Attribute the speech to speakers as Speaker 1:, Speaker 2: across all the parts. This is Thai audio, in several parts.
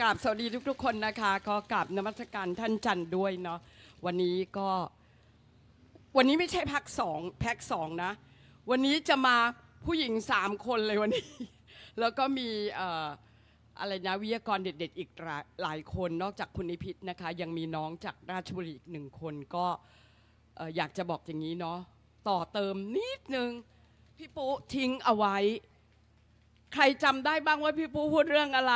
Speaker 1: กราบสวัสดีทุกๆ คนนะคะก็กราบนมัสการท่านจันด้วยเนาะวันนี้ก็วันนี้ไม่ใช่พักสองแพ็กสองนะ วันนี้จะมาผู้หญิงสามคนเลยวันนี้ แล้วก็มีอะไรนะวิทยากรเด็ดๆ อีกหลายคนนอกจากคุณนิพิษนะคะ ยังมีน้องจากราชบุรีอีกหนึ่งคน ก็อยากจะบอกอย่างนี้เนาะต่อเติมนิดนึงพี่ปุ๊ทิ้งเอาไว้ใครจำได้บ้างว่าพี่ปูพูดเรื่องอะไร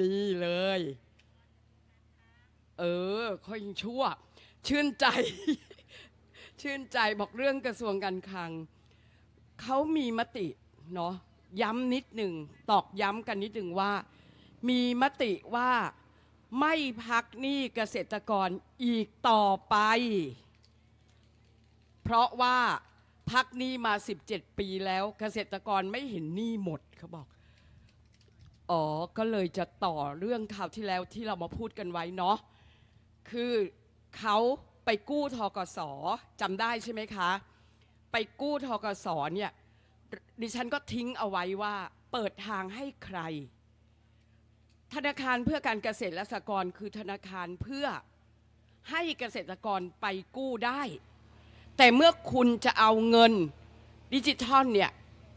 Speaker 1: นี่เลย เออ ค่อยชั่ว ชื่นใจ ชื่นใจบอกเรื่องกระทรวงการคลัง เขามีมติเนาะย้ำนิดหนึ่ง ตอกย้ำกันนิดหนึ่งว่า มีมติว่า ไม่พักหนี้เกษตรกรอีกต่อไป เพราะว่าพักนี้มา 17 ปีแล้วเกษตรกรไม่เห็นหนี้หมดเขาบอก อ๋อ ก็เลยจะต่อเรื่องข่าวที่แล้วที่เรามาพูดกันไว้เนาะคือเขาไปกู้ทกสจำได้ใช่ไหมคะ ไปกู้ทกสเนี่ยดิฉันก็ทิ้งเอาไว้ว่าเปิดทางให้ใคร ธนาคารเพื่อการเกษตรและสหกรณ์คือธนาคารเพื่อให้เกษตรกรไปกู้ได้แต่เมื่อคุณจะเอาเงินดิจิทัลเนี่ย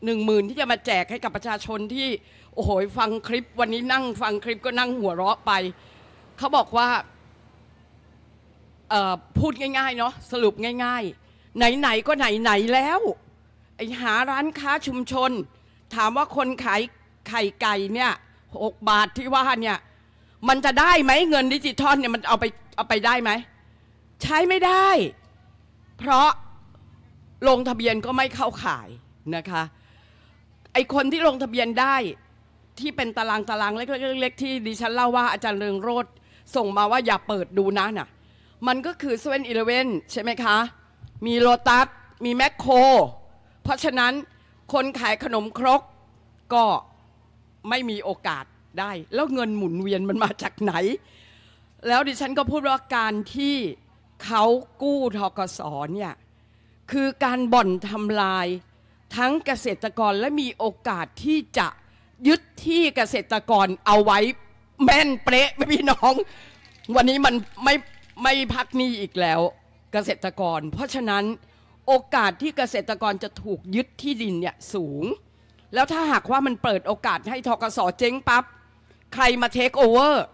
Speaker 1: หนึ่งหมื่นที่จะมาแจกให้กับประชาชนที่ โอ้โห ฟังคลิปวันนี้นั่ง ฟังคลิปก็นั่งหัวเราะไป เขาบอกว่าพูดง่ายๆเนาะสรุปง่ายๆ ไหนๆก็ไหนๆแล้วไอหาร้านค้าชุมชน ถามว่าคนขายไข่ไก่เนี่ยหกบาทที่ว่าเนี่ยมันจะได้ไหมเงินดิจิทัลเนี่ยมันเอาไปเอาไปได้ไหม ใช้ไม่ได้เพราะลงทะเบียนก็ไม่เข้าข่ายนะคะไอคนที่ลงทะเบียนได้ที่เป็นตารางตารางเล็กๆที่ดิฉันเล่าว่าอาจารย์เรืองโรธส่งมาว่าอย่าเปิดดูนะน่ะมันก็คือเซเว่นอีเลเว่นใช่ไหมคะ มีโลตัสมีแมคโคร เพราะฉะนั้นคนขายขนมครกก็ไม่มีโอกาสได้ แล้วเงินหมุนเวียนมันมาจากไหน แล้วดิฉันก็พูดว่าการที่เขากู้ทกศเนี่ยคือการบ่อนทำลายทั้งเกษตรกรและมีโอกาสที่จะยึดที่เกษตรกรเอาไว้แม่นเป๊ะพี่น้อง วันนี้มันไม่ไม่พักนี้อีกแล้ว เกษตรกร เพราะฉะนั้นโอกาสที่เกษตรกรจะถูกยึดที่ดินเนี่ยสูง แล้วถ้าหากว่ามันเปิดโอกาสให้ทกศเจ๊งปับ๊บใครมาเทคโอเวอร์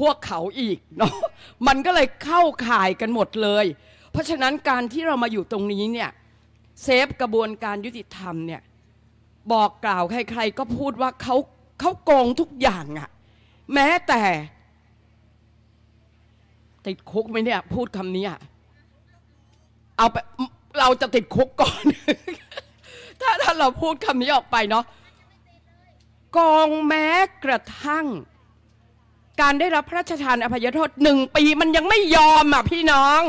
Speaker 1: พวกเขาอีกเนาะมันก็เลยเข้าข่ายกันหมดเลย เพราะฉะนั้นการที่เรามาอยู่ตรงนี้เนี่ยเซฟกระบวนการยุติธรรมเนี่ยบอกกล่าวใครๆก็พูดว่าเขาเขาโกงทุกอย่างอะแม้แต่ ติดคุกไหมเนี่ยพูดคำนี้อะเอาไปเราจะติดคุกก่อน ถ้าถ้าเราพูดคำนี้ออกไปเนาะกองแม้กระทั่งการได้รับพระราชทานอภัยโทษหนึ่งปีมันยังไม่ยอมอ่ะพี่น้อง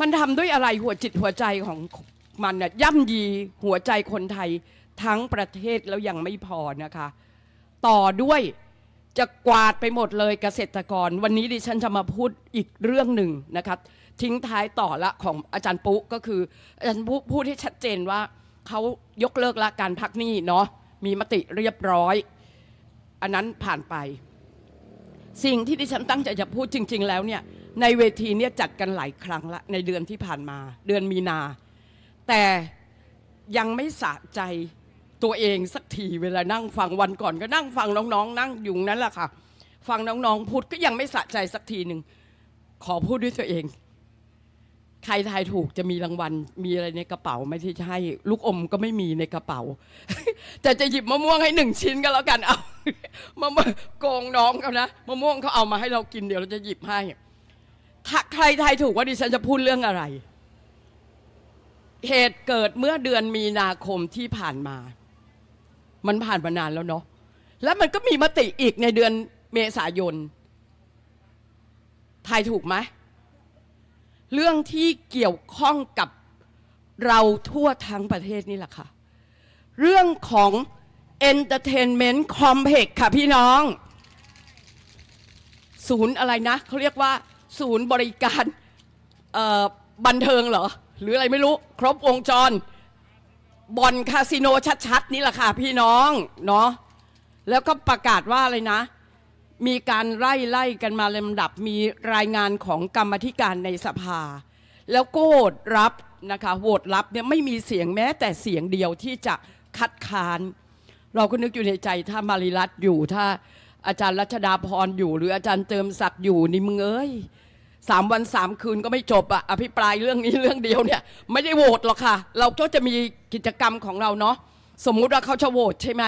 Speaker 1: มันทำด้วยอะไรหัวจิตหัวใจของมันน่ะย่ำยี หัวใจคนไทยทั้งประเทศแล้วยังไม่พอนะคะต่อด้วยจะกวาดไปหมดเลยเกษตรกร วันนี้ดิฉันจะมาพูดอีกเรื่องหนึ่งนะคะทิ้งท้ายต่อละของอาจารย์ปุ๊ก็คือ อาจารย์ปุ๊พูดให้ชัดเจนว่าเขายกเลิกละการพักหนี้เนาะมีมติเรียบร้อยอันนั้นผ่านไป สิ่งที่ดิฉันตั้งใจจะพูดจริงๆแล้วเนี่ยในเวทีเนี่ยจัดกันหลายครั้งละในเดือนที่ผ่านมา เดือนมีนา แต่ยังไม่สะใจตัวเองสักที เวลานั่งฟังวันก่อนก็นั่งฟังน้องๆ นั่งอยู่นั้นแหละค่ะฟังน้องๆ พูดก็ยังไม่สะใจสักทีหนึ่งขอพูดด้วยตัวเองใครทายถูกจะมีรางวัลมีอะไรในกระเป๋า ไม่ใช่ใช่ลูก อมก็ไม่มีในกระเป๋าแต่จะหยิบมะม่วงให้หนึ่งชิ้นก็แล้วกันเอามะม่วงโกงน้องเขานะ มะม่วงเขาเอามาให้เรากินเดี๋ยวเราจะหยิบให้ถ้าใครทายถูกว่าดิฉันจะพูดเรื่องอะไร เหตุเกิดเมื่อเดือนมีนาคมที่ผ่านมา มันผ่านมานานแล้วเนาะแล้วมันก็มีมติอีกในเดือนเมษายนทายถูกไหมเรื่องที่เกี่ยวข้องกับเราทั่วทั้งประเทศนี่แหละค่ะ เรื่องของเอนเตอร์เทนเมนต์คอมเพกค่ะพี่น้อง ศูนย์อะไรนะเขาเรียกว่าศูนย์บริการบันเทิงเหรอ หรืออะไรไม่รู้ ครบวงจรบอนคาสิโนชัดๆ นี่แหละค่ะพี่น้องเนาะแล้วก็ประกาศว่าอะไรนะมีการไล่ไล่กันมาลำดับมีรายงานของกรรมธิการในสภา แล้วโกดรับนะคะโหวตรับเนี่ยไม่มีเสียงแม้แต่เสียงเดียวที่จะคัดค้านเราก็นึกอยู่ในใจถ้ามาริรัตอยู่ถ้าอาจารย์รัชดาพรอยู่ หรืออาจารย์เติมศักดิ์อยู่นี่มึงเอ้ยสามวันสามคืนก็ไม่จบอะอภิปรายเรื่องนี้เรื่องเดียวเนี่ยไม่ได้โหวตหรอกค่ะเราก็จะมีกิจกรรมของเราเนาะสมมุติว่าเขาจะโหวตใช่ไหม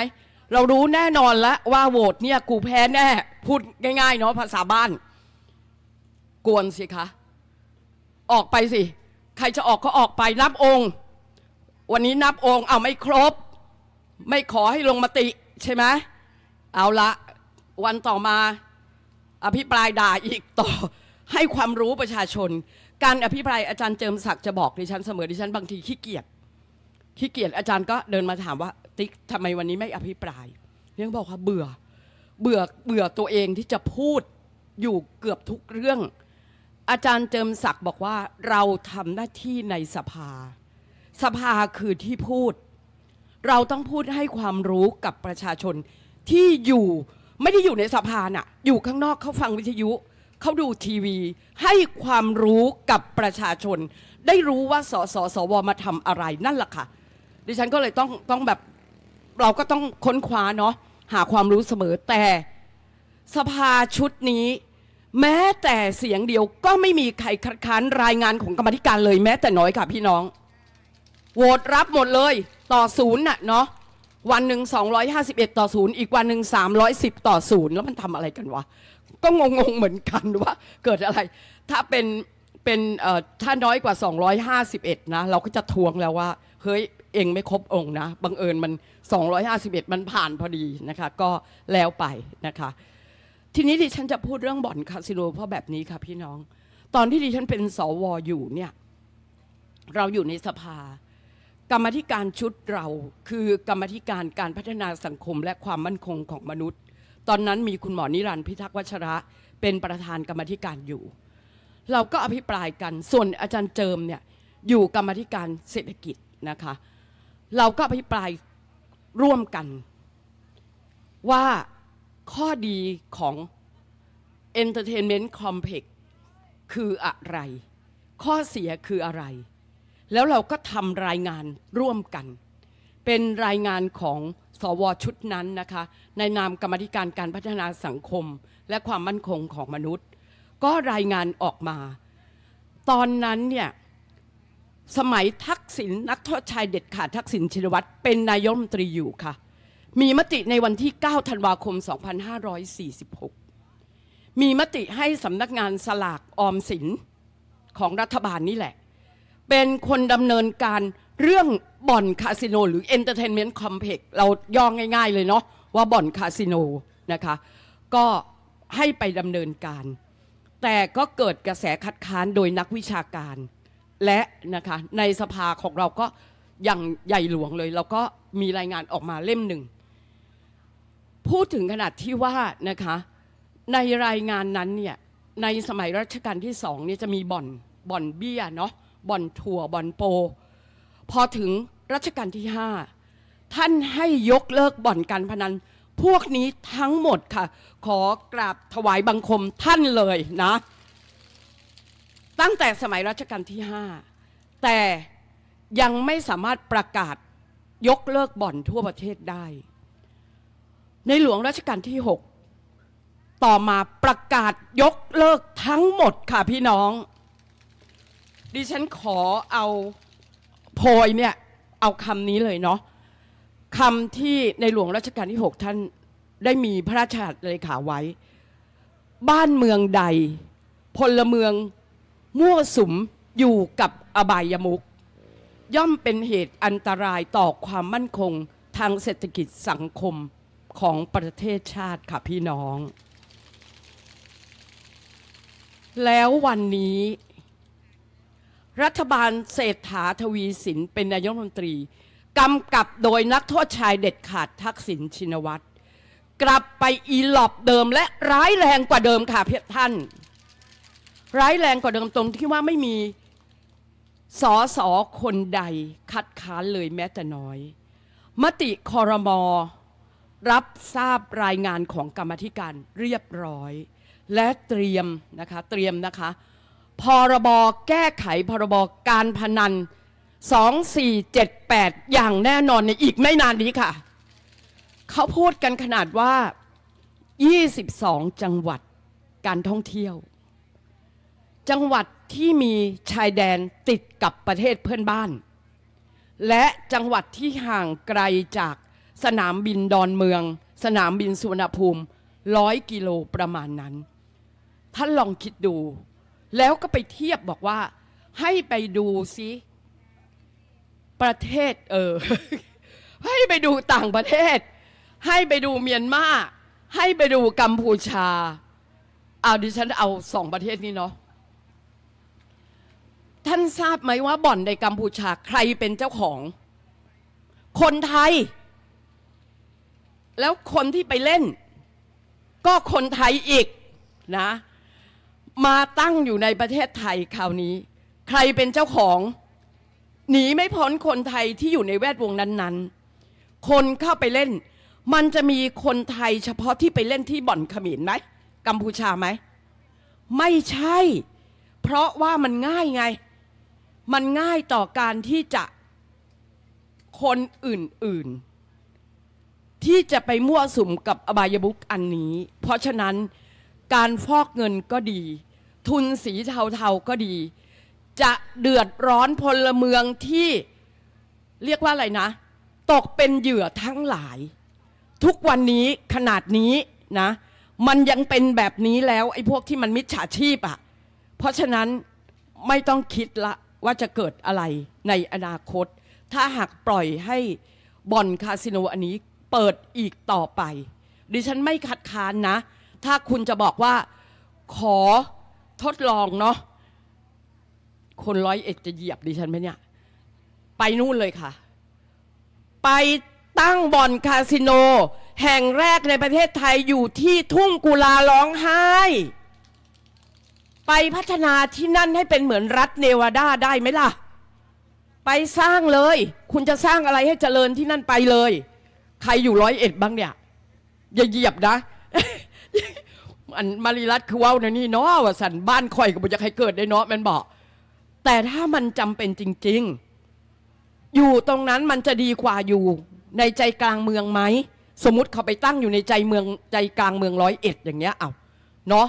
Speaker 1: เรารู้แน่นอนแล้วว่า โหวตเนี่ยกูแพ้แน่ พูดง่ายๆเนาะภาษาบ้าน กวนสิคะ ออกไปสิ ใครจะออกก็ออกไป นับองค์ วันนี้นับองค์ เอาไม่ครบ ไม่ขอให้ลงมติใช่ไหมเอาละ วันต่อมา อภิปรายด่าอีกต่อ ให้ความรู้ประชาชน การอภิปรายอาจารย์เจิมศักดิ์จะบอกดิฉันเสมอดิฉันบางทีขี้เกียจขี้เกียจอาจารย์ก็เดินมาถามว่าติ๊กทำไมวันนี้ไม่อภิปราย เรื่องบอกว่าเบื่อ เบื่อ เบื่อตัวเองที่จะพูดอยู่เกือบทุกเรื่อง อาจารย์เจิมศักดิ์บอกว่าเราทำหน้าที่ในสภา สภาคือที่พูด เราต้องพูดให้ความรู้กับประชาชนที่อยู่ไม่ได้อยู่ในสภาน่ะ อยู่ข้างนอกเขาฟังวิทยุ เขาดูทีวี ให้ความรู้กับประชาชน ได้รู้ว่าสสสวมาทำอะไรนั่นแหละค่ะ ดิฉันก็เลยต้องต้องแบบเราก็ต้องค้นคว้าเนาะหาความรู้เสมอแต่สภาชุดนี้ แม้แต่เสียงเดียวก็ไม่มีใครคัดค้านรายงานของกรรมธิการเลยแม้แต่น้อยค่ะพี่น้องโหวตรับหมดเลยต่อศูนย์น่ะเนาะวันหนึ่ง251 ต่อศูนย์อีกวันหนึ่ง310 ต่อศูนย์แล้วมันทำอะไรกันวะ ก็งงๆ เหมือนกันว่าเกิดอะไร ถ้าเป็นเป็นถ้าน้อยกว่า 251 นะ เราก็จะทวงแล้วว่า เฮ้ย เองไม่ครบองค์นะ บังเอิญมัน 251 มันผ่านพอดีนะคะก็แล้วไปนะคะทีนี้ดิฉันจะพูดเรื่องบ่อนคาสิโนเพราะแบบนี้ค่ะพี่น้อง ตอนที่ดิฉันเป็นสวออยู่เนี่ย เราอยู่ในสภา กรรมธิการชุดเราคือกรรมธิการการพัฒนาสังคมและความมั่นคงของมนุษย์ ตอนนั้นมีคุณหมอนิรันดร์พิทักษ์วัชระ เป็นประธานกรรมธิการอยู่เราก็อภิปรายกัน ส่วนอาจารย์เจิมเนี่ย อยู่กรรมธิการเศรษฐกิจ นะคะ เราก็อภิปรายร่วมกัน ว่าข้อดีของ Entertainment Complex คืออะไร ข้อเสียคืออะไร แล้วเราก็ทำรายงานร่วมกัน เป็นรายงานของสวชุดนั้นนะคะ ในนามกรรมธิการการพัฒนาสังคมและความมั่นคงของมนุษย์ก็รายงานออกมา ตอนนั้นเนี่ย สมัยทักษิณนักโทษชายเด็ดขาดทักษิณชินวัตรเป็นนายมนตรีอยู่ค่ะ มีมติในวันที่ 9ธันวาคม 2546 มีมติให้สำนักงานสลากออมสินของรัฐบาลนี่แหละ เป็นคนดำเนินการเรื่องบ่อนคาสิโน หรือเอนเตอร์เทนเมนต์คอมเพล็กเราย่องง่าย ๆเลยเนาะว่าบ่อนคาสิโนนะคะก็ให้ไปดำเนินการแต่ก็เกิดกระแสคัดค้านโดยนักวิชาการ และนะคะในสภาของเราก็อย่างใหญ่หลวงเลย เราก็มีรายงานออกมาเล่มหนึ่ง พูดถึงขนาดที่ว่านะคะในรายงานนั้นเนี่ยในสมัยรัชกาลที่สองเนี่ยจะมีบ่อนบ่อนเบี้ยเนาะบ่อนถั่วบ่อนโป พอถึงรัชกาลที่ห้าท่านให้ยกเลิกบ่อนการพนันพวกนี้ทั้งหมดค่ะ ขอกราบถวายบังคมท่านเลยนะ ตั้งแต่สมัยรัชกาลที่ 5 แต่ยังไม่สามารถประกาศยกเลิกบ่อนทั่วประเทศได้ ในหลวงรัชกาลที่ 6 ต่อมาประกาศยกเลิกทั้งหมดค่ะพี่น้องดิฉันขอเอาโพยเนี่ย เอาคำนี้เลยเนาะคำที่ในหลวงรัชกาลที่ 6 ท่านได้มีพระราชาเลขาไว้ บ้านเมืองใด พลเมือง มั่วสุม อยู่กับอบายมุกย่อมเป็นเหตุอันตรายต่อความมั่นคงทางเศรษฐกิจสังคมของประเทศชาติ ค่ะพี่น้อง แล้ววันนี้ รัฐบาลเศรษฐาทวีสิน เป็นนายกรัฐมนตรีกำกับโดยนักโทษชายเด็ดขาดทักษิณชินวัตร กลับไปอีหลอบเดิมและร้ายแรงกว่าเดิมค่ะเพียท่าน ร้ายแรงกว่าเดิมตรงที่ว่าไม่มีสอสอคนใดคัดค้านเลยแม้แต่น้อย มติคอรมอรับทราบรายงานของกรรมธิการเรียบร้อยและเตรียม นะคะเตรียมนะคะพรบแก้ไขพรบการพนัน2478 อย่างแน่นอนในอีก ไม่นานนี้ค่ะ เขาพูดกันขนาดว่า 22 จังหวัดการท่องเที่ยว จังหวัดที่มีชายแดนติดกับประเทศเพื่อนบ้าน และจังหวัดที่ห่างไกลจากสนามบินดอนเมือง สนามบินสุวรรณภูมิร้อยกิโลประมาณนั้นท่านลองคิดดูแล้วก็ไปเทียบบอกว่า ให้ไปดูซิประเทศเออ ให้ไปดูต่างประเทศ ให้ไปดูเมียนมาให้ไปดูกัมพูชา เอาดิฉันเอาสองประเทศนี้เนาะท่านทราบไหมว่าบ่อนในกัมพูชา ใครเป็นเจ้าของ คนไทย แล้วคนที่ไปเล่น ก็คนไทยอีกนะ มาตั้งอยู่ในประเทศไทยคราวนี้ ใครเป็นเจ้าของหนีไม่พ้นคนไทยที่อยู่ในแวดวงนั้นๆ คนเข้าไปเล่น มันจะมีคนไทยเฉพาะที่ไปเล่นที่บ่อนขมิญไหมกัมพูชาไหมไม่ใช่ เพราะว่ามันง่ายไง มันง่ายต่อการที่จะคนอื่นๆ ที่จะไปมั่วสุมกับอบายบุกอันนี้ เพราะฉะนั้นการฟอกเงินก็ดี ทุนสีเทาๆก็ดีจะเดือดร้อนพลเมืองที่เรียกว่าอะไรนะ ตกเป็นเหยื่อทั้งหลาย ทุกวันนี้ขนาดนี้นะ มันยังเป็นแบบนี้แล้วไอ้พวกที่มันมิจฉาชีพอะ่ะเพราะฉะนั้นไม่ต้องคิดละว่าจะเกิดอะไร ในอนาคต ถ้าหากปล่อยให้บ่อนคาสิโนอันนี้ เปิดอีกต่อไป ดิฉันไม่คัดค้านนะ ถ้าคุณจะบอกว่า ขอทดลองเนาะคนร้อยเอ็ดจะเหยียบดิฉันไหมเนี่ยไปนู่นเลยค่ะ ไปตั้งบ่อนคาสิโน แห่งแรกในประเทศไทยอยู่ที่ทุ่งกุลาร้องไห้ ไปพัฒนาที่นั่นให้เป็นเหมือนรัฐเนวาดาได้ไหมล่ะ ไปสร้างเลย คุณจะสร้างอะไรให้เจริญที่นั่นไปเลย ใครอยู่ร้อยเอ็ดบ้างเนี่ยอย่าเหยียบนะอันมารีรัตคือว่าวในนี่เนาะว่าสันบ้านคอยกับบุญจะใครเกิดได้เนาะมันบอกแต่ถ้ามันจำเป็นจริงๆ อยู่ตรงนั้นมันจะดีกว่าอยู่ในใจกลางเมืองไหม สมมติเขาไปตั้งอยู่ในใจเมืองใจกลางเมืองร้อยเอ็ดอย่างเงี้ย เอาเนาะ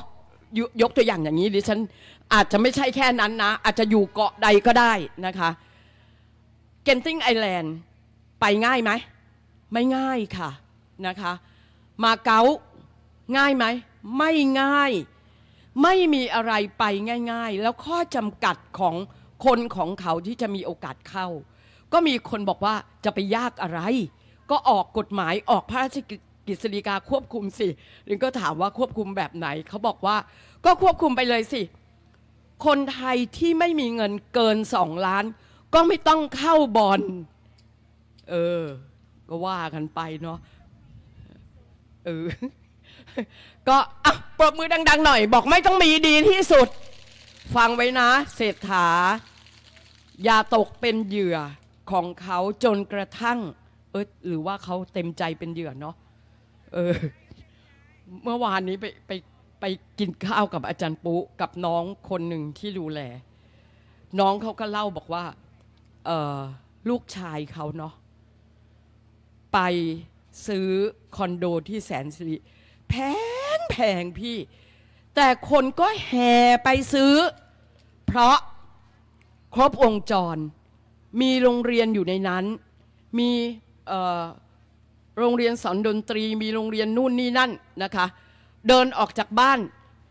Speaker 1: ยยกตัวอย่างอย่างนี้ดิ ฉันอาจจะไม่ใช่แค่นั้นนะ อาจจะอยู่เกาะใดก็ได้นะคะ เกนติงไอแลนด์ไปง่ายไหม ไม่ง่ายค่ะนะคะ มาเก๊าง่ายไหม ไม่ง่ายไม่มีอะไรไปง่ายๆ แล้วข้อจำกัดของคนของเขาที่จะมีโอกาสเข้า ก็มีคนบอกว่าจะไปยากอะไร ก็ออกกฎหมายออกพระราชกฤษฎีกาควบคุมสิลือก็ถามว่าควบคุมแบบไหน เขาบอกว่าก็ควบคุมไปเลยสิ คนไทยที่ไม่มีเงินเกินสองล้านก็ไม่ต้องเข้าบอล เออ ก็ว่ากันไปเนาะ เออ ก็อ่ะปรบมือดังๆหน่อยบอกไม่ต้องมีดีที่สุด ฟังไว้นะเศรษฐา อย่าตกเป็นเหยื่อของเขาจนกระทั่ง เออหรือว่าเขาเต็มใจเป็นเหยื่อเนาะเออ เมื่อวานนี้ไปไปไปกินข้าวกับอาจารย์ปุ๊กับน้องคนหนึ่งที่ดูแลน้องเขาก็เล่าบอกว่า เออลูกชายเขาเนาะไปซื้อคอนโดที่แสนสิริแพงแพงพี่ แต่คนก็แห่ไปซื้อ เพราะครบวงจรมีโรงเรียนอยู่ในนั้น มีโรงเรียนสอนดนตรี มีโรงเรียนนู่นนี่นั่นนะคะเดินออกจากบ้าน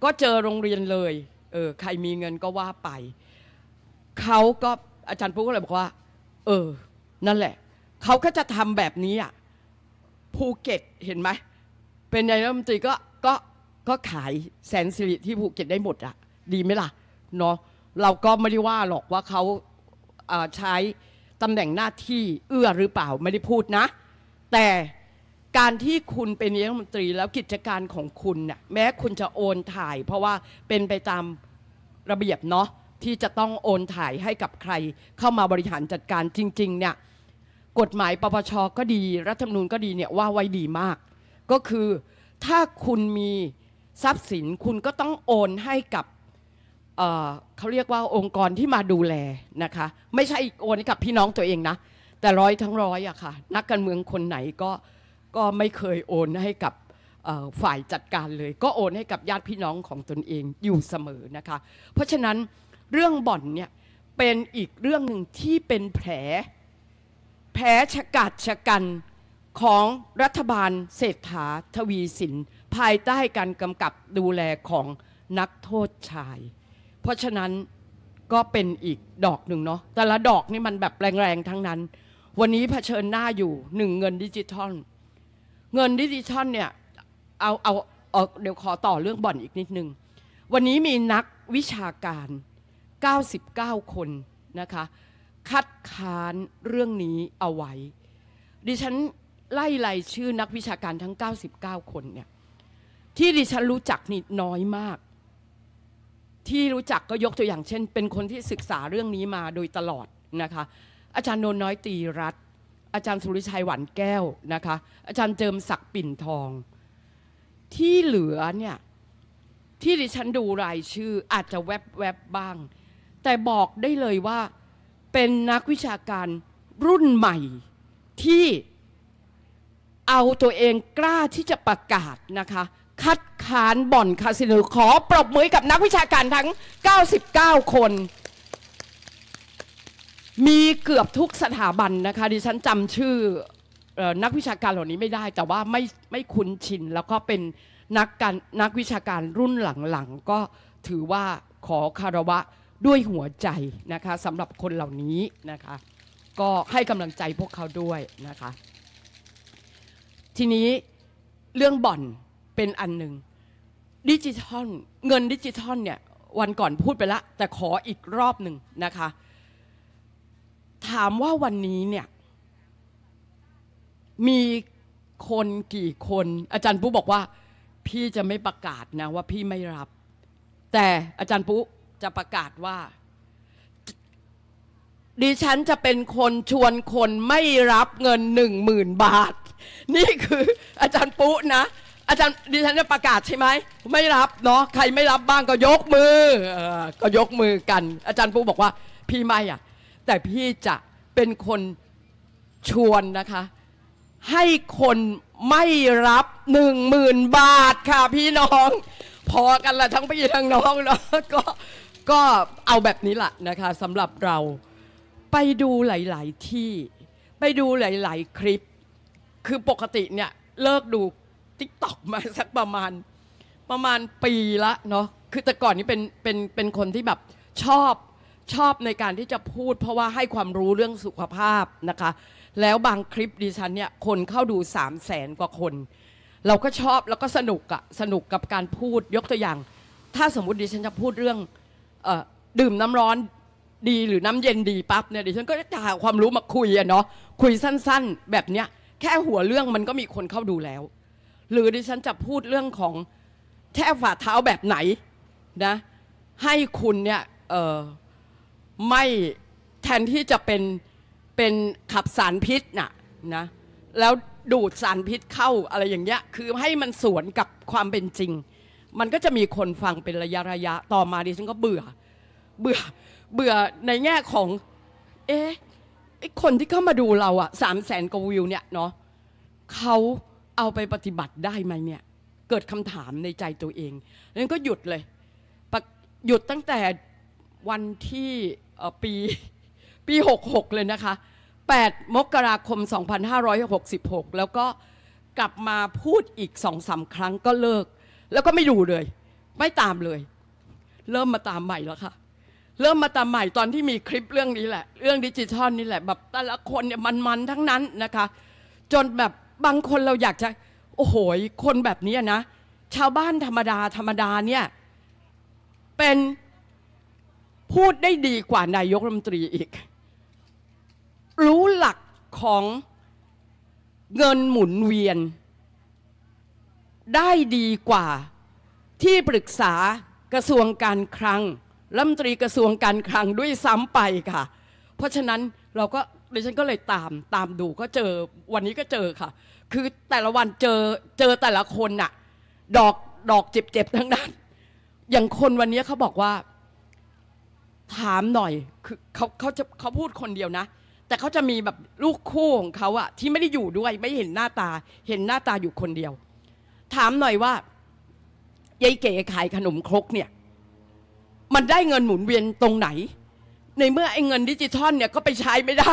Speaker 1: ก็เจอโรงเรียนเลยเออใครมีเงินก็ว่าไปเขาก็อาจารย์พุ๊กก็เลยบอกว่า เออ นั่นแหละ เขาก็จะทำแบบนี้อ่ะภูเก็ตเห็นไหม เป็นนายรัฐมนตรีก็ก็ก็ขายแสนสิริที่ภูเก็ตได้หมดอะดีไหมล่ะเนาะเราก็ไม่ได้ว่าหรอกว่าเขาใช้ตำแหน่งหน้าที่เอื้อหรือเปล่าไม่ได้พูดนะ แต่การที่คุณเป็นนายกรัฐมนตรีแล้วกิจการของคุณน่ยแม้คุณจะโอนถ่ายเพราะว่าเป็นไปตามระเบียบเนาะที่จะต้องโอนถ่ายให้กับใครเข้ามาบริหารจัดการจริง ๆเนี่ยกฎหมายปปชก็ดี รัฐธรรมนูญก็ดีเนี่ยว่าไว้ดีมาก ก็คือถ้าคุณมีทรัพย์สินคุณก็ต้องโอนให้กับเเขาเรียกว่าองค์กรที่มาดูแลนะคะไม่ใช่โอนให้กับพี่น้องตัวเองนะแต่ร้อยทั้งร้อยอะค่ะนักการเมืองคนไหนก็ก็ไม่เคยโอนให้กับฝ่ายจัดการเลย ก็โอนให้กับญาติพี่น้องของตนเองอยู่เสมอนะคะเพราะฉะนั้นเรื่องบ่อนเนี่ยเป็นอีกเรื่องหนึ่งที่เป็นแผลแผลชะกัดชะกันของรัฐบาลเศรษฐาทวีสิน ภายใต้การกำกับดูแลของนักโทษชาย เพราะฉะนั้นก็เป็นอีกดอกหนึ่งเนาะแต่ละดอกนี่มันแบบแรงๆทั้งนั้น วันนี้เผชิญหน้าอยู่หนึ่งเงินดิจิทัล เงินดิจิทัลเนี่ยเอาเอาเอาเดี๋ยวขอต่อเรื่องบ่อนอีกนิดนึงวันนี้มีนักวิชาการ 99 คนนะคะคัดค้านเรื่องนี้เอาไว้ ดิฉันไล่รายชื่อนักวิชาการทั้ง 99 คนเนี่ยที่ดิฉันรู้จักนี่น้อยมาก ที่รู้จักก็ยกตัวอย่างเช่น เป็นคนที่ศึกษาเรื่องนี้มาโดยตลอดนะคะอาจารย์นนน้อยตีรัตอาจารย์สุริชัยหวานแก้วนะคะอาจารย์เจิมศักดิ์ปิ่นทอง ที่เหลือเนี่ยที่ดิฉันดูรายชื่ออาจจะแวบๆบบ้าง แต่บอกได้เลยว่าเป็นนักวิชาการรุ่นใหม่ที่เอาตัวเองกล้าที่จะประกาศนะคะ คัดค้านบ่อนคาสิโนขอปรบมือกับนักวิชาการทั้ง 99 คน มีเกือบทุกสถาบันนะคะ ดิฉันจำชื่อนักวิชาการเหล่านี้ไม่ได้ แต่ว่าไม่ไม่คุ้นชินแล้วก็เป็นนักการนักวิชาการรุ่นหลังๆก็ถือว่าขอคารวะด้วยหัวใจนะคะสำหรับคนเหล่านี้นะคะ ก็ให้กำลังใจพวกเขาด้วยนะคะทีนี้เรื่องบ่อนเป็นอันหนึ่งดิจิทัลเงินดิจิทัลเนี่ยวันก่อนพูดไปละแต่ขออีกรอบหนึ่งนะคะ ถามว่าวันนี้เนี่ยมีคนกี่คน อาจารย์ปุ๊บอกว่าพี่จะไม่ประกาศนะว่าพี่ไม่รับ แต่อาจารย์ปุ๊จะประกาศว่าดิฉันจะเป็นคนชวนคนไม่รับเงินหนึ่งหมื่นบาทนี่คืออาจารย์ปุ๊นะ อาจารย์ดิฉันจะประกาศใช่ไหม ไม่รับเนาะใครไม่รับบ้างก็ยกมืออก็ยกมือกัน อาจารย์ปุ๊บอกว่า พี่ไม่อะแต่พี่จะเป็นคนชวนนะคะ ให้คนไม่รับหนึ่งหมื่นบาทค่ะพี่น้อง พอกันละทั้งพี่ทั้งน้องเนาะก็ก็เอาแบบนี้ละนะคะสำหรับเราไปดูหลายๆที่ ไปดูหลายๆคลิปคือปกติเนี่ยเลิกดูทิกตอกมาสักประมาณประมาณปีละเนาะคือแต่ก่อนนี้เป็นเป็นเป็นคนที่แบบชอบชอบในการที่จะพูด เพราะว่าให้ความรู้เรื่องสุขภาพนะคะ แล้วบางคลิปดิฉันเนี่ย คนเข้าดูสามแสนกว่าคน เราก็ชอบแล้วก็สนุกอะสนุกกับการพูดยกตัวอย่าง ถ้าสมมติดิฉันจะพูดเรื่องออดื่มน้ำร้อนดีหรือน้ำเย็นดีปั๊บเนี่ยดิฉันก็จะหาความรู้มาคุยอะเนาะคุยสั้น ๆ แบบเนี้ยแค่หัวเรื่องมันก็มีคนเข้าดูแล้ว หรือดิฉันจะพูดเรื่องของแค่ฝ่าเท้าแบบไหนนะ ให้คุณเนี่ยไม่แทนที่จะเป็นเป็นขับสารพิษน่ะนะ แล้วดูดสารพิษเข้าอะไรอย่างเงี้ย คือให้มันสวนกับความเป็นจริง มันก็จะมีคนฟังเป็นระยะระยะ ต่อมาดิฉันก็เบื่อ เบื่อ เบื่อในแง่ของ เอ๊ะไอ้คนที่เข้ามาดูเราอะสามแสนกว่าวิวเนี่ยเนาะเขาเอาไปปฏิบัติได้ไหมเนี่ย เกิดคำถามในใจตัวเองนั้นก็หยุดเลย หยุดตั้งแต่วันที่ปีปีหกหกเลยนะคะ8มกราคม 2566 แล้วก็กลับมาพูดอีกสองสาครั้งก็เลิก แล้วก็ไม่ดูเลย ไม่ตามเลย เริ่มมาตามใหม่แล้วค่ะเริ่มมาตามใหม่ตอนที่มีคลิปเรื่องนี้แหละ เรื่องดิจิทัลนี่แหละแบบแต่ละคนเนี่ยมันมันทั้งนั้นนะคะ จนแบบบางคนเราอยากจะ โอ้โหคนแบบนี้นะ ชาวบ้านธรรมดา ธรรมดาเนี่ย เป็นพูดได้ดีกว่านายกรัฐมนตรีอีก รู้หลักของเงินหมุนเวียน ได้ดีกว่าที่ปรึกษากระทรวงการคลังรัฐมนตรีกระทรวงการคลังด้วยซ้ำไปค่ะ เพราะฉะนั้นเราก็ดิฉันก็เลยตามตามดูก็เจอวันนี้ก็เจอค่ะ คือแต่ละวันเจอเจอแต่ละคนน่ะ ดอกดอกเจ็บเจ็บทั้งนั้น อย่างคนวันนี้เขาบอกว่าถามหน่อยคือเขาเขาจะเขาพูดคนเดียวนะ แต่เขาจะมีแบบลูกคู่ของเขาอะที่ไม่ได้อยู่ด้วยไม่เห็นหน้าตาเห็นหน้าตาอยู่คนเดียว ถามหน่อยว่ายายเก๋ขายขนมครกเนี่ยมันได้เงินหมุนเวียนตรงไหน ในเมื่อไอ้เงินดิจิทัลเนี่ยก็ไปใช้ไม่ได้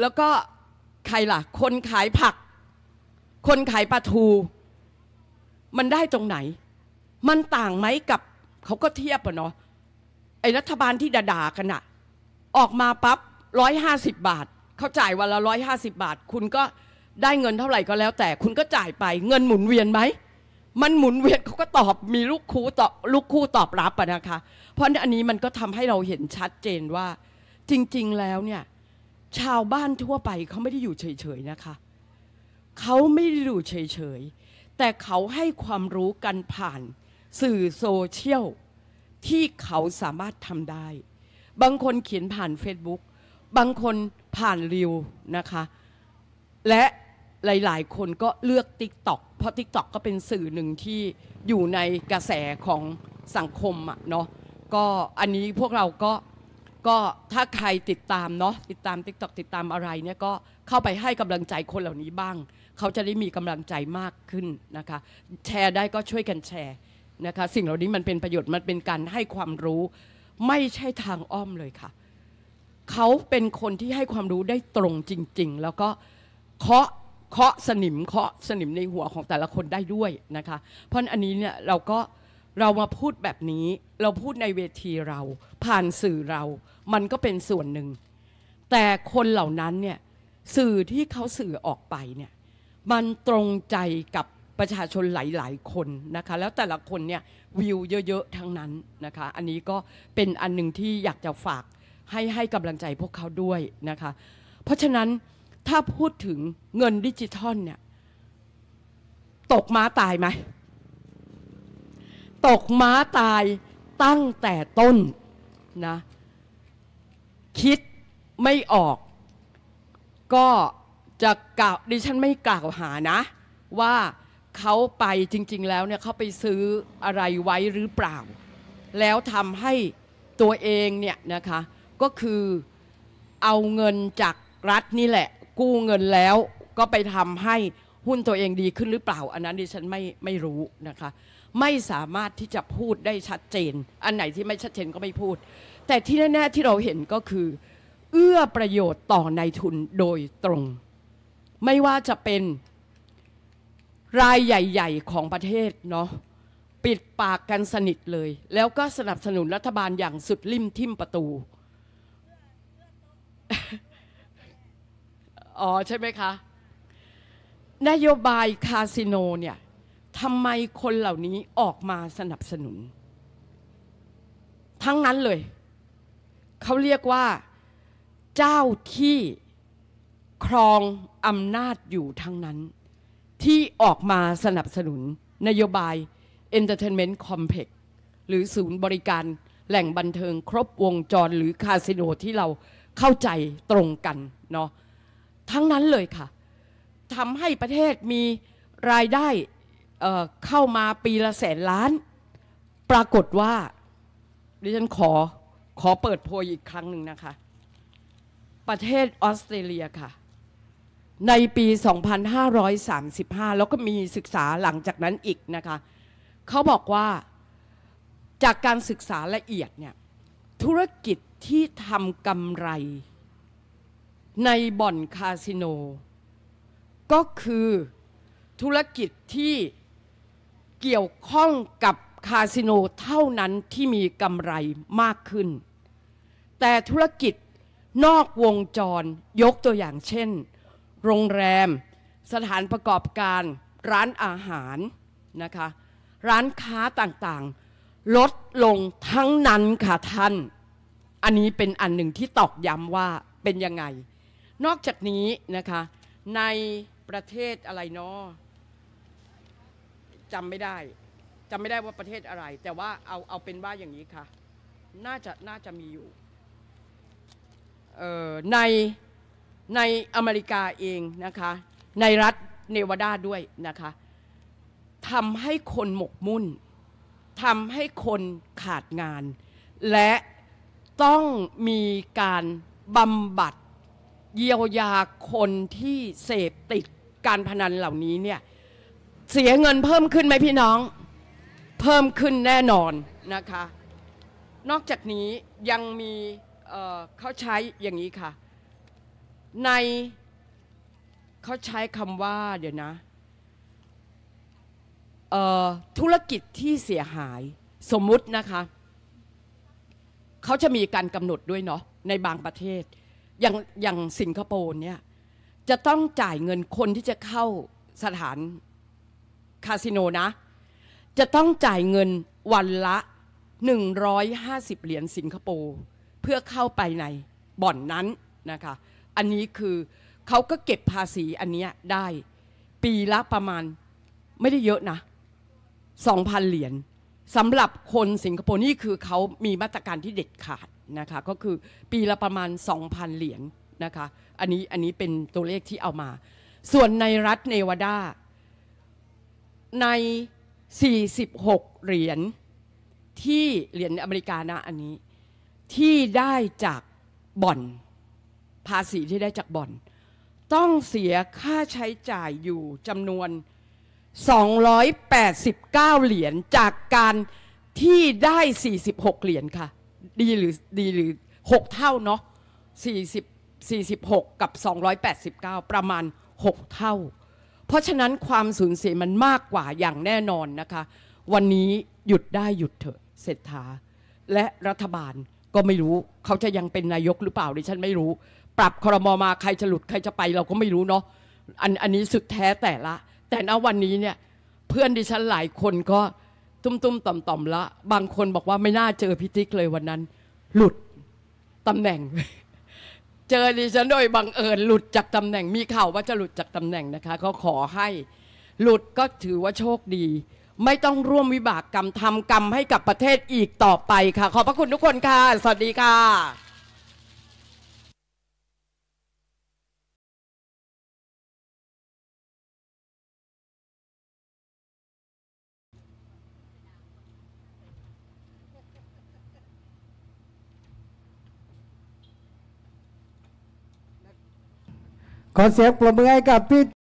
Speaker 1: แล้วก็ใครล่ะ คนขายผัก คนขายปลาทู มันได้ตรงไหน มันต่างไหมกับ เขาก็เทียบอะเนาะไอ้รัฐบาลที่ด่ากันอะออกมาปั๊บร้อยห้าสิบบาทเขาจ่ายวันละร้อยห้าสิบบาท คุณก็ได้เงินเท่าไหร่ก็แล้วแต่คุณก็จ่ายไปเงินหมุนเวียนไหมมันหมุนเวียนเขาก็ตอบมีลูกคู่ตอบลูกคู่ตอบรับอะนะคะเพราะอันนี้มันก็ทำให้เราเห็นชัดเจนว่า จริง ๆแล้วเนี่ย ชาวบ้านทั่วไปเขาไม่ได้อยู่เฉยๆนะคะเขาไม่ได้อยู่เฉยๆแต่เขาให้ความรู้กันผ่านสื่อโซเชียลที่เขาสามารถทำได้ บางคนเขียนผ่าน Facebook บางคนผ่านริวนะคะ และหลาย ๆ คนก็เลือก t ิ k t o k เพราะ t ิ k t o k ก็เป็นสื่อหนึ่งที่อยู่ในกระแสของสังคมอะเนาะก็อันนี้พวกเราก็ก็ถ้าใครติดตามเนาะติดตาม t ิ k t o k ติดตามอะไรเนี่ยก็เข้าไปให้กำลังใจคนเหล่านี้บ้าง เขาจะได้มีกำลังใจมากขึ้นนะคะแชร์ได้ก็ช่วยกันแชร์นะคะสิ่งเหล่านี้มันเป็นประโยชน์มันเป็นการให้ความรู้ไม่ใช่ทางอ้อมเลยค่ะ เขาเป็นคนที่ให้ความรู้ได้ตรงจริงๆ แล้วก็เคาะเคาะสนิมเคาะสนิมในหัวของแต่ละคนได้ด้วยนะคะเพราะอันนี้เนี่ยเราก็เรามาพูดแบบนี้เราพูดในเวทีเราผ่านสื่อเรา มันก็เป็นส่วนหนึ่ง แต่คนเหล่านั้นเนี่ยสื่อที่เขาสื่อออกไปเนี่ยมันตรงใจกับประชาชนหลายๆ คนนะคะแล้วแต่ละคนเนี่ยวิวเยอะ ๆ ทั้งนั้นนะคะ อันนี้ก็เป็นอันหนึ่งที่อยากจะฝากให้ให้กำลังใจพวกเขาด้วยนะคะ เพราะฉะนั้นถ้าพูดถึงเงินดิจิทัลเนี่ยตกม้าตายไหม ตกม้าตายตั้งแต่ต้นนะคิดไม่ออก ก็จะกล่าวดิฉันไม่กล่าวหานะ ว่าเขาไปจริง ๆ แล้วเนี่ยเขาไปซื้ออะไรไว้หรือเปล่า แล้วทำให้ตัวเองเนี่ยนะคะก็คือเอาเงินจากรัฐนี่แหละกู้เงินแล้วก็ไปทำให้หุ้นตัวเองดีขึ้นหรือเปล่า อันนั้นดิฉันไม่ไม่รู้นะคะ ไม่สามารถที่จะพูดได้ชัดเจน อันไหนที่ไม่ชัดเจนก็ไม่พูด แต่ที่แน่ๆที่เราเห็นก็คือเอื้อประโยชน์ต่อนายทุนโดยตรง ไม่ว่าจะเป็นรายใหญ่ๆของประเทศเนาะปิดปากกันสนิทเลย แล้วก็สนับสนุนรัฐบาลอย่างสุดลิ่มทิ่มประตูอ๋อใช่ไหมคะ นโยบายคาสิโนเนี่ยทำไมคนเหล่านี้ออกมาสนับสนุน ทั้งนั้นเลย เขาเรียกว่า เจ้าที่ครองอำนาจอยู่ทั้งนั้น ที่ออกมาสนับสนุน นโยบาย Entertainment Complex หรือศูนย์บริการแหล่งบันเทิงครบวงจรหรือคาสิโนที่เราเข้าใจตรงกันเนาะทั้งนั้นเลยค่ะทำให้ประเทศมีรายได้เเข้ามาปีละแสนล้าน ปรากฏว่าดิฉันขอขอเปิดโพยอีกครั้งหนึ่งนะคะ ประเทศออสเตรเลียค่ะ ในปี 2535 แล้วก็มีศึกษาหลังจากนั้นอีกนะคะเขาบอกว่าจากการศึกษาละเอียดเนี่ยธุรกิจที่ทำกำไรในบ่อนคาสิโน ก็คือธุรกิจที่เกี่ยวข้องกับคาสิโนเท่านั้นที่มีกำไรมากขึ้น แต่ธุรกิจนอกวงจรยกตัวอย่างเช่น โรงแรมสถานประกอบการร้านอาหารนะคะร้านค้าต่างๆ ลดลงทั้งนั้นค่ะท่าน อันนี้เป็นอันหนึ่งที่ตอกย้ำว่าเป็นยังไงนอกจากนี้นะคะในประเทศอะไรเนาะจำไม่ได้จำไม่ได้ว่าประเทศอะไร แต่ว่าเอาเอาเป็นว่าอย่างนี้ค่ะ น่าจะน่าจะมีอยู่ในในอเมริกาเองนะคะในรัฐเนวาดาด้วยนะคะทำให้คนหมกมุ่นทำให้คนขาดงาน และต้องมีการบำบัดเยียวยาคนที่เสพติดการพนันเหล่านี้เนี่ยเสียเงินเพิ่มขึ้นไหมพี่น้อง เพิ่มขึ้นแน่นอนนะคะนอกจากนี้ยังมีเเขาใช้อย่างนี้ค่ะ ในเขาใช้คำว่าเดี๋ยวนะธุรกิจที่เสียหายสมมุตินะคะเขาจะมีการกำหนดด้วยเนาะในบางประเทศอย่างอย่างสิงคโปร์เนี่ยจะต้องจ่ายเงินคนที่จะเข้าสถานคาสิโนนะ จะต้องจ่ายเงินวันละ 150 เหรียญสิงคโปร์เพื่อเข้าไปในบ่อนนั้นนะคะอันนี้คือเขาก็เก็บภาษีอันนี้ได้ปีละประมาณไม่ได้เยอะนะ2,000เหรียญสำหรับคนสิงคโปร์นี่คือเขามีมาตรการที่เด็ดขาดนะคะก็คือปีละประมาณ 2,000 เหรียญนนะคะอันนี้อันนี้เป็นตัวเลขที่เอามา ส่วนในรัฐเนวาดา ใน 46 เหรียญที่เหรียญอเมริกานะอันนี้ที่ได้จากบ่อนภาษีที่ได้จากบ่อน ต้องเสียค่าใช้จ่ายอยู่จำนวน 289 เหรียญจากการที่ได้ 46 เหรียญค่ะดีหรือดีหรือหกเท่าเนาะสี่สิบสี่สิบหกกับสองร้อยแปดสิบเก้าประมาณหกเท่า เพราะฉะนั้นความสูญเสียมันมากกว่าอย่างแน่นอนนะคะ วันนี้หยุดได้หยุดเถอะเศรษฐาและรัฐบาลก็ไม่รู้ เขาจะยังเป็นนายกหรือเปล่าดิฉันไม่รู้ ปรับครมมาใครจะหลุดใครจะไปเราก็ไม่รู้เนาะอันอันนี้สุดแท้แต่ละ แต่ณวันนี้เนี่ย เพื่อนดิฉันหลายคนก็ตุ้มๆต่อมๆละบางคนบอกว่าไม่น่าเจอพิติกเลยวันนั้น หลุดตำแหน่ง เจอดิฉันโดยบังเอิญหลุดจากตำแหน่งมีข่าวว่าจะหลุดจากตำแหน่งนะคะก็ขอให้หลุดก็ถือว่าโชคดี ไม่ต้องร่วมวิบากกรรมทำกรรมให้กับประเทศอีกต่อไปค่ะ ขอบพระคุณทุกคนค่ะ สวัสดีค่ะขอเสียงปรบมือให้กับพี่